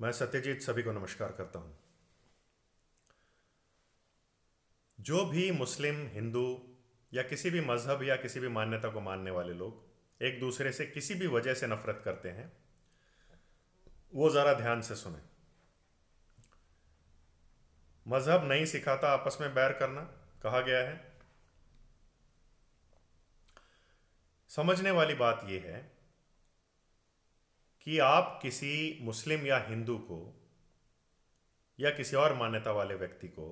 मैं सत्यजीत सभी को नमस्कार करता हूं जो भी मुस्लिम हिंदू या किसी भी मज़हब या किसी भी मान्यता को मानने वाले लोग एक दूसरे से किसी भी वजह से नफ़रत करते हैं वो ज़रा ध्यान से सुने मज़हब नहीं सिखाता आपस में बैर करना कहा गया है समझने वाली बात यह है कि आप किसी मुस्लिम या हिंदू को या किसी और मान्यता वाले व्यक्ति को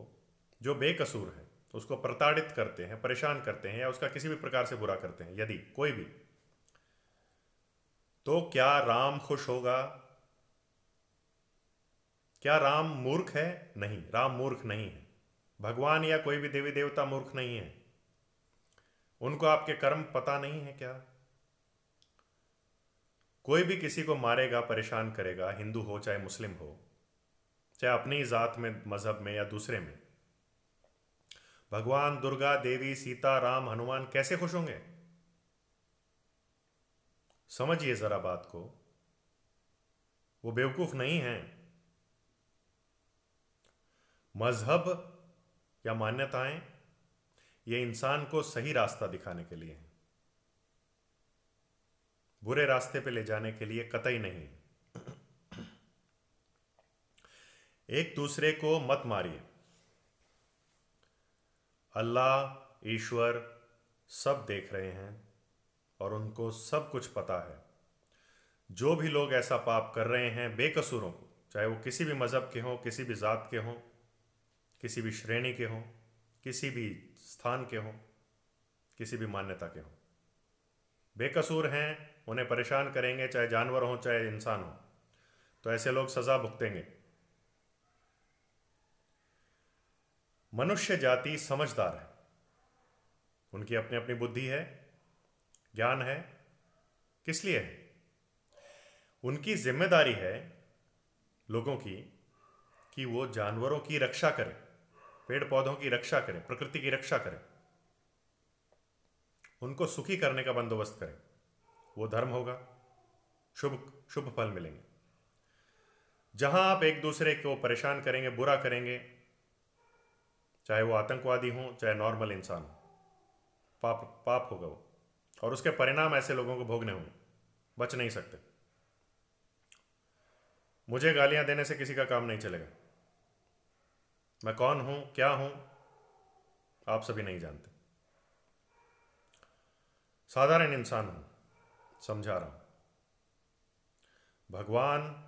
जो बेकसूर है उसको प्रताड़ित करते हैं परेशान करते हैं या उसका किसी भी प्रकार से बुरा करते हैं यदि कोई भी तो क्या राम खुश होगा क्या राम मूर्ख है नहीं राम मूर्ख नहीं है भगवान या कोई भी देवी देवता मूर्ख नहीं है उनको आपके कर्म पता नहीं है क्या कोई भी किसी को मारेगा परेशान करेगा हिंदू हो चाहे मुस्लिम हो चाहे अपनी ज़ात में मज़हब में या दूसरे में भगवान दुर्गा देवी सीता राम हनुमान कैसे खुश होंगे समझिए ज़रा बात को वो बेवकूफ़ नहीं है मज़हब या मान्यताएं ये इंसान को सही रास्ता दिखाने के लिए हैं बुरे रास्ते पे ले जाने के लिए कतई नहीं एक दूसरे को मत मारिए अल्लाह ईश्वर सब देख रहे हैं और उनको सब कुछ पता है जो भी लोग ऐसा पाप कर रहे हैं बेकसूरों को चाहे वो किसी भी मज़हब के हों किसी भी ज़ात के हों किसी भी श्रेणी के हों किसी भी स्थान के हों किसी भी मान्यता के हों बेकसूर हैं उन्हें परेशान करेंगे चाहे जानवर हों चाहे इंसान हो तो ऐसे लोग सजा भुगतेंगे मनुष्य जाति समझदार है उनकी अपनी अपनी बुद्धि है ज्ञान है किस लिए है उनकी जिम्मेदारी है लोगों की कि वो जानवरों की रक्षा करें पेड़ पौधों की रक्षा करें प्रकृति की रक्षा करें उनको सुखी करने का बंदोबस्त करें वो धर्म होगा शुभ शुभ फल मिलेंगे जहां आप एक दूसरे को परेशान करेंगे बुरा करेंगे चाहे वो आतंकवादी हो चाहे नॉर्मल इंसान हो पाप पाप होगा वो और उसके परिणाम ऐसे लोगों को भोगने होंगे बच नहीं सकते मुझे गालियां देने से किसी का काम नहीं चलेगा मैं कौन हूं क्या हूं आप सभी नहीं जानते साधारण इंसान हूं समझा रहा हूँ भगवान